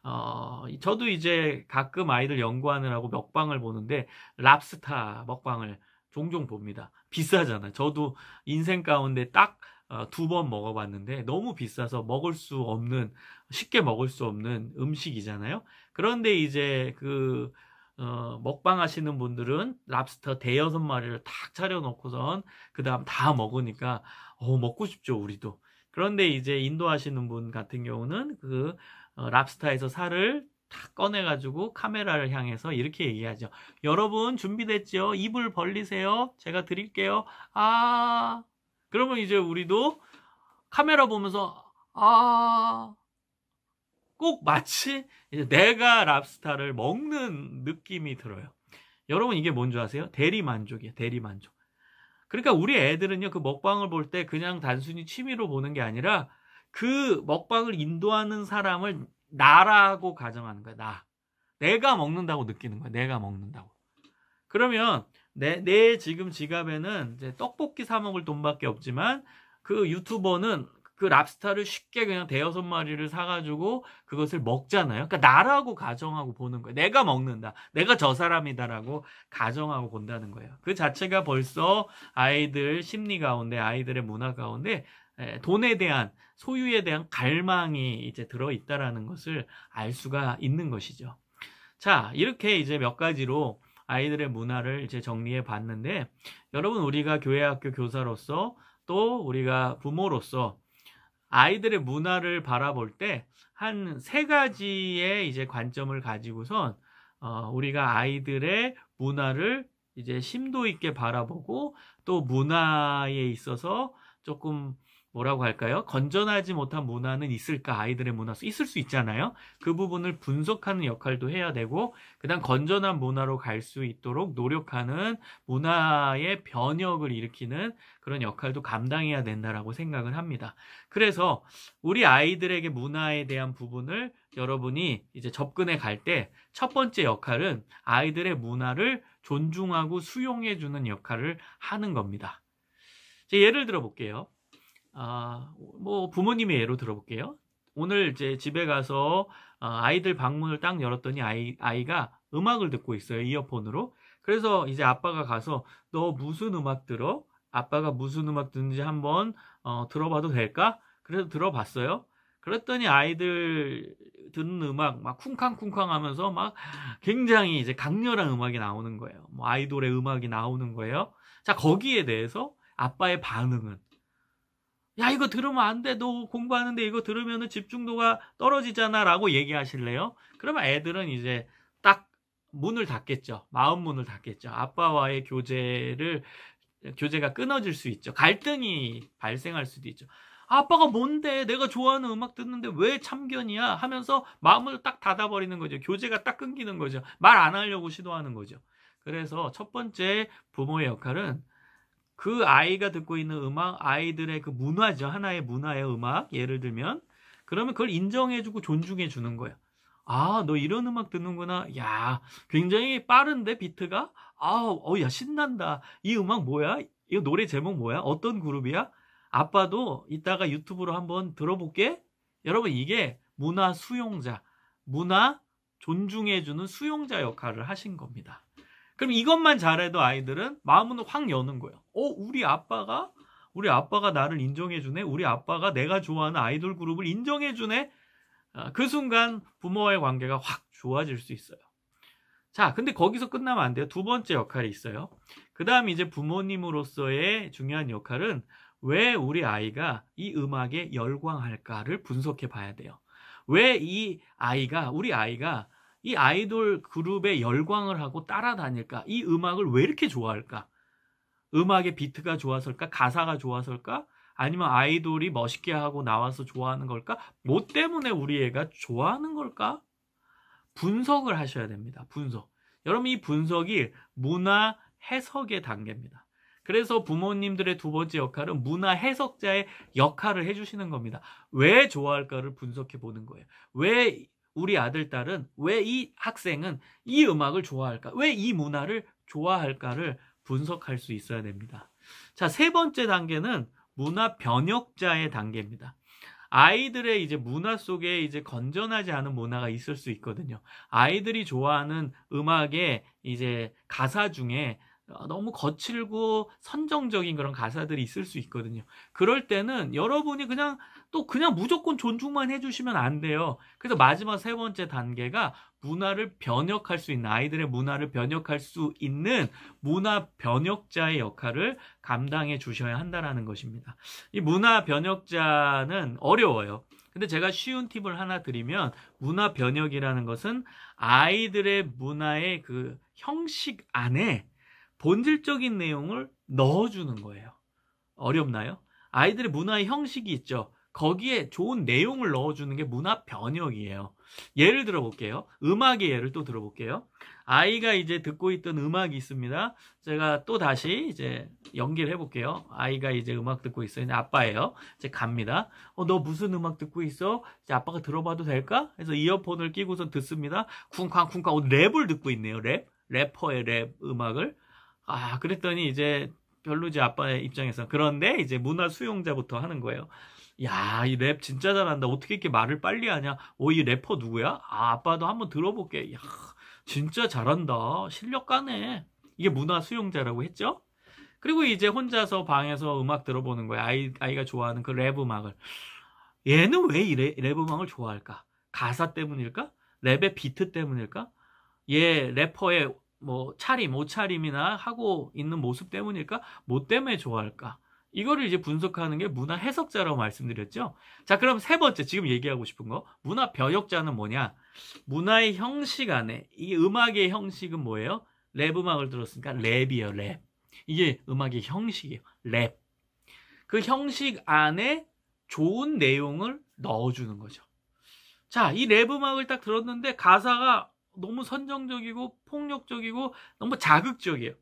어, 저도 이제 가끔 아이들 연구하느라고 먹방을 보는데 랍스타 먹방을 종종 봅니다 비싸잖아요 저도 인생 가운데 딱 어, 두번 먹어봤는데 너무 비싸서 먹을 수 없는 쉽게 먹을 수 없는 음식이잖아요 그런데 이제 그 어, 먹방 하시는 분들은 랍스터 대여섯 마리를 탁 차려놓고선 그 다음 다 먹으니까 어, 먹고 싶죠 우리도 그런데 이제 인도 하시는 분 같은 경우는 그 어, 랍스터에서 살을 탁 꺼내가지고 카메라를 향해서 이렇게 얘기하죠. 여러분 준비됐죠? 입을 벌리세요. 제가 드릴게요. 아, 그러면 이제 우리도 카메라 보면서 아, 꼭 마치 내가 랍스타를 먹는 느낌이 들어요. 여러분 이게 뭔지 아세요? 대리 만족이에요. 대리 만족. 그러니까 우리 애들은요 그 먹방을 볼 때 그냥 단순히 취미로 보는 게 아니라 그 먹방을 인도하는 사람을 나라고 가정하는 거야. 나. 내가 먹는다고 느끼는 거야. 내가 먹는다고. 그러면 내, 내 지금 지갑에는 이제 떡볶이 사 먹을 돈밖에 없지만 그 유튜버는 그 랍스타를 쉽게 그냥 대여섯 마리를 사가지고 그것을 먹잖아요. 그러니까 나라고 가정하고 보는 거예요. 내가 먹는다. 내가 저 사람이다라고 가정하고 본다는 거예요. 그 자체가 벌써 아이들 심리 가운데 아이들의 문화 가운데 돈에 대한 소유에 대한 갈망이 이제 들어 있다라는 것을 알 수가 있는 것이죠. 자, 이렇게 이제 몇 가지로 아이들의 문화를 이제 정리해 봤는데 여러분 우리가 교회 학교 교사로서 또 우리가 부모로서 아이들의 문화를 바라볼 때 한 세 가지의 이제 관점을 가지고선 어, 우리가 아이들의 문화를 이제 심도 있게 바라보고 또 문화에 있어서 조금 뭐라고 할까요? 건전하지 못한 문화는 있을까? 아이들의 문화 있을 수 있잖아요. 그 부분을 분석하는 역할도 해야 되고 그다음 건전한 문화로 갈 수 있도록 노력하는 문화의 변혁을 일으키는 그런 역할도 감당해야 된다라고 생각을 합니다. 그래서 우리 아이들에게 문화에 대한 부분을 여러분이 이제 접근해 갈 때 첫 번째 역할은 아이들의 문화를 존중하고 수용해 주는 역할을 하는 겁니다. 예를 들어 볼게요. 아, 뭐 부모님의 예로 들어볼게요. 오늘 이제 집에 가서 어, 아이들 방문을 딱 열었더니 아이, 아이가 음악을 듣고 있어요. 이어폰으로. 그래서 이제 아빠가 가서 너 무슨 음악 들어? 아빠가 무슨 음악 듣는지 한번 어, 들어봐도 될까? 그래서 들어봤어요. 그랬더니 아이들 듣는 음악 막 쿵쾅쿵쾅 하면서 막 굉장히 이제 강렬한 음악이 나오는 거예요. 뭐 아이돌의 음악이 나오는 거예요. 자, 거기에 대해서 아빠의 반응은 야, 이거 들으면 안 돼. 너 공부하는데 이거 들으면 집중도가 떨어지잖아. 라고 얘기하실래요? 그러면 애들은 이제 딱 문을 닫겠죠. 마음 문을 닫겠죠. 아빠와의 교제를, 교제가 끊어질 수 있죠. 갈등이 발생할 수도 있죠. 아빠가 뭔데 내가 좋아하는 음악 듣는데 왜 참견이야 하면서 마음을 딱 닫아버리는 거죠. 교제가 딱 끊기는 거죠. 말 안 하려고 시도하는 거죠. 그래서 첫 번째 부모의 역할은 그 아이가 듣고 있는 음악, 아이들의 그 문화죠. 하나의 문화의 음악, 예를 들면. 그러면 그걸 인정해주고 존중해주는 거야. 아, 너 이런 음악 듣는구나. 야, 굉장히 빠른데, 비트가? 아, 어, 야, 신난다. 이 음악 뭐야? 이 노래 제목 뭐야? 어떤 그룹이야? 아빠도 이따가 유튜브로 한번 들어볼게. 여러분, 이게 문화 수용자, 문화 존중해주는 수용자 역할을 하신 겁니다. 그럼 이것만 잘해도 아이들은 마음은 확 여는 거예요. 어, 우리 아빠가 우리 아빠가 나를 인정해주네. 우리 아빠가 내가 좋아하는 아이돌 그룹을 인정해주네. 아, 그 순간 부모와의 관계가 확 좋아질 수 있어요. 자, 근데 거기서 끝나면 안 돼요. 두 번째 역할이 있어요. 그 다음 이제 부모님으로서의 중요한 역할은 왜 우리 아이가 이 음악에 열광할까를 분석해 봐야 돼요. 왜 이 아이가, 우리 아이가 이 아이돌 그룹에 열광을 하고 따라다닐까? 이 음악을 왜 이렇게 좋아할까? 음악의 비트가 좋아서일까? 가사가 좋아서일까? 아니면 아이돌이 멋있게 하고 나와서 좋아하는 걸까? 뭐 때문에 우리 애가 좋아하는 걸까? 분석을 하셔야 됩니다. 분석. 여러분 이 분석이 문화 해석의 단계입니다. 그래서 부모님들의 두 번째 역할은 문화 해석자의 역할을 해주시는 겁니다. 왜 좋아할까를 분석해 보는 거예요. 왜 우리 아들, 딸은 왜 이 학생은 이 음악을 좋아할까? 왜 이 문화를 좋아할까를 분석할 수 있어야 됩니다. 자, 세 번째 단계는 문화 변혁자의 단계입니다. 아이들의 이제 문화 속에 이제 건전하지 않은 문화가 있을 수 있거든요. 아이들이 좋아하는 음악의 이제 가사 중에 아, 너무 거칠고 선정적인 그런 가사들이 있을 수 있거든요. 그럴 때는 여러분이 그냥 또 그냥 무조건 존중만 해주시면 안 돼요. 그래서 마지막 세 번째 단계가 문화를 변혁할 수 있는 아이들의 문화를 변혁할 수 있는 문화 변혁자의 역할을 감당해 주셔야 한다라는 것입니다. 이 문화 변혁자는 어려워요. 근데 제가 쉬운 팁을 하나 드리면 문화 변혁이라는 것은 아이들의 문화의 그 형식 안에 본질적인 내용을 넣어주는 거예요. 어렵나요? 아이들의 문화의 형식이 있죠. 거기에 좋은 내용을 넣어주는 게 문화 변혁이에요. 예를 들어볼게요. 음악의 예를 또 들어볼게요. 아이가 이제 듣고 있던 음악이 있습니다. 제가 또 다시 이제 연기를 해볼게요. 아이가 이제 음악 듣고 있어요. 아빠예요. 이제 갑니다. 어, 너 무슨 음악 듣고 있어? 이제 아빠가 들어봐도 될까? 그래서 이어폰을 끼고선 듣습니다. 쿵쾅쿵쾅 어, 랩을 듣고 있네요. 랩. 래퍼의 랩 음악을. 아, 그랬더니 이제 별로지 아빠의 입장에서 그런데 이제 문화 수용자부터 하는 거예요. 야, 이 랩 진짜 잘한다. 어떻게 이렇게 말을 빨리 하냐? 오, 어, 이 래퍼 누구야? 아, 아빠도 한번 들어볼게. 야, 진짜 잘한다. 실력가네. 이게 문화 수용자라고 했죠? 그리고 이제 혼자서 방에서 음악 들어보는 거야. 아이, 아이가 좋아하는 그 랩 음악을. 얘는 왜 이 랩 음악을 좋아할까? 가사 때문일까? 랩의 비트 때문일까? 얘 래퍼의 뭐 차림, 옷차림이나 하고 있는 모습 때문일까? 뭐 때문에 좋아할까? 이거를 이제 분석하는 게 문화 해석자라고 말씀드렸죠. 자, 그럼 세 번째 지금 얘기하고 싶은 거 문화 변역자는 뭐냐? 문화의 형식 안에 이 음악의 형식은 뭐예요? 랩 음악을 들었으니까 랩이에요, 랩. 이게 음악의 형식이에요, 랩. 그 형식 안에 좋은 내용을 넣어주는 거죠. 자, 이 랩 음악을 딱 들었는데 가사가 너무 선정적이고 폭력적이고 너무 자극적이에요.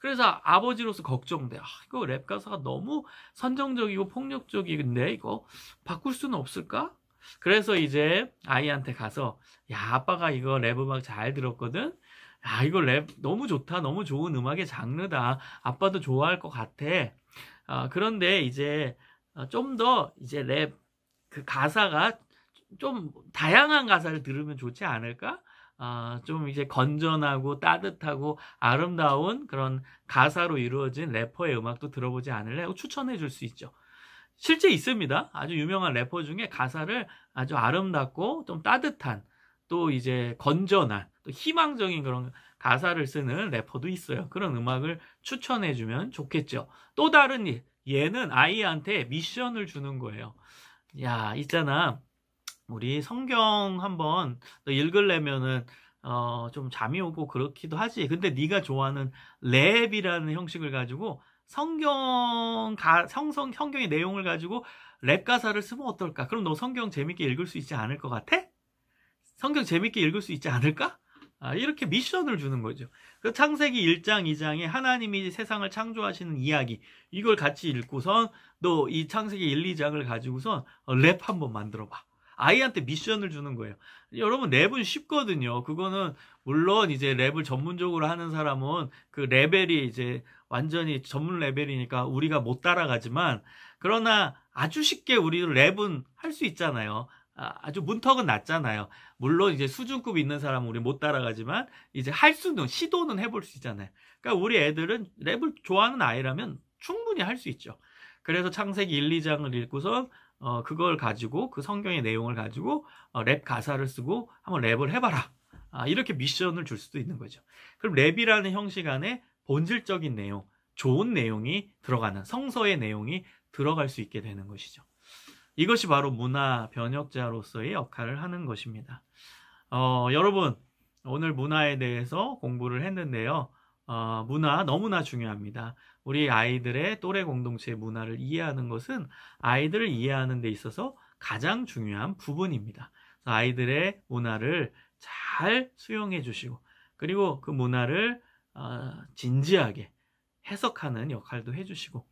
그래서 아버지로서 걱정돼. 아, 이거 랩 가사가 너무 선정적이고 폭력적인데 이 이거 바꿀 수는 없을까? 그래서 이제 아이한테 가서 야 아빠가 이거 랩 음악 잘 들었거든. 야 이거 랩 너무 좋다. 너무 좋은 음악의 장르다. 아빠도 좋아할 것 같아. 아, 그런데 이제 어, 좀더 이제 랩 그 가사가 좀 다양한 가사를 들으면 좋지 않을까? 어, 좀 이제 건전하고 따뜻하고 아름다운 그런 가사로 이루어진 래퍼의 음악도 들어보지 않을래? 추천해 줄 수 있죠. 실제 있습니다. 아주 유명한 래퍼 중에 가사를 아주 아름답고 좀 따뜻한 또 이제 건전한 또 희망적인 그런 가사를 쓰는 래퍼도 있어요. 그런 음악을 추천해 주면 좋겠죠. 또 다른 일. 얘는 아이한테 미션을 주는 거예요. 야, 있잖아. 우리 성경 한번 읽으려면은 어, 좀 잠이 오고 그렇기도 하지. 근데 네가 좋아하는 랩이라는 형식을 가지고 성경 가 성성 성경의 내용을 가지고 랩 가사를 쓰면 어떨까? 그럼 너 성경 재밌게 읽을 수 있지 않을 것 같아? 성경 재밌게 읽을 수 있지 않을까? 아, 이렇게 미션을 주는 거죠. 그 창세기 1장, 2장에 하나님이 세상을 창조하시는 이야기, 이걸 같이 읽고선, 너 이 창세기 1, 2장을 가지고선 랩 한번 만들어 봐. 아이한테 미션을 주는 거예요. 여러분 랩은 쉽거든요. 그거는 물론 이제 랩을 전문적으로 하는 사람은 그 레벨이 이제 완전히 전문 레벨이니까 우리가 못 따라가지만 그러나 아주 쉽게 우리 랩은 할 수 있잖아요. 아, 아주 문턱은 낮잖아요. 물론 이제 수준급 있는 사람은 우리 못 따라가지만 이제 할 수는 시도는 해볼 수 있잖아요. 그러니까 우리 애들은 랩을 좋아하는 아이라면 충분히 할 수 있죠. 그래서 창세기 1, 2장을 읽고서 어, 그걸 가지고 그 성경의 내용을 가지고 어, 랩 가사를 쓰고 한번 랩을 해봐라. 아, 이렇게 미션을 줄 수도 있는 거죠. 그럼 랩이라는 형식 안에 본질적인 내용, 좋은 내용이 들어가는 성서의 내용이 들어갈 수 있게 되는 것이죠. 이것이 바로 문화 변혁자로서의 역할을 하는 것입니다. 어, 여러분 오늘 문화에 대해서 공부를 했는데요. 어, 문화 너무나 중요합니다. 우리 아이들의 또래 공동체의 문화를 이해하는 것은 아이들을 이해하는 데 있어서 가장 중요한 부분입니다. 아이들의 문화를 잘 수용해 주시고 그리고 그 문화를 어, 진지하게 해석하는 역할도 해주시고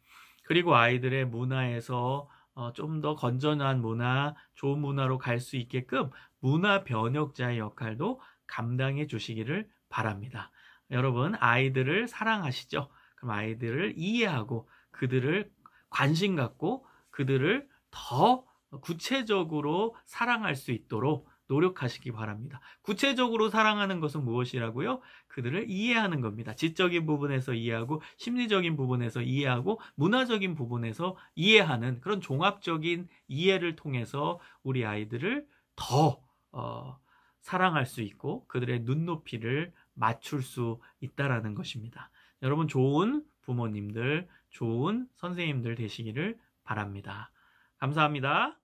그리고 아이들의 문화에서 어, 좀 더 건전한 문화, 좋은 문화로 갈 수 있게끔 문화 변혁자의 역할도 감당해 주시기를 바랍니다. 여러분 아이들을 사랑하시죠? 그럼 아이들을 이해하고 그들을 관심 갖고 그들을 더 구체적으로 사랑할 수 있도록 노력하시기 바랍니다. 구체적으로 사랑하는 것은 무엇이라고요? 그들을 이해하는 겁니다. 지적인 부분에서 이해하고 심리적인 부분에서 이해하고 문화적인 부분에서 이해하는 그런 종합적인 이해를 통해서 우리 아이들을 더 어, 사랑할 수 있고 그들의 눈높이를 맞출 수 있다라는 것입니다. 여러분 좋은 부모님들, 좋은 선생님들 되시기를 바랍니다. 감사합니다.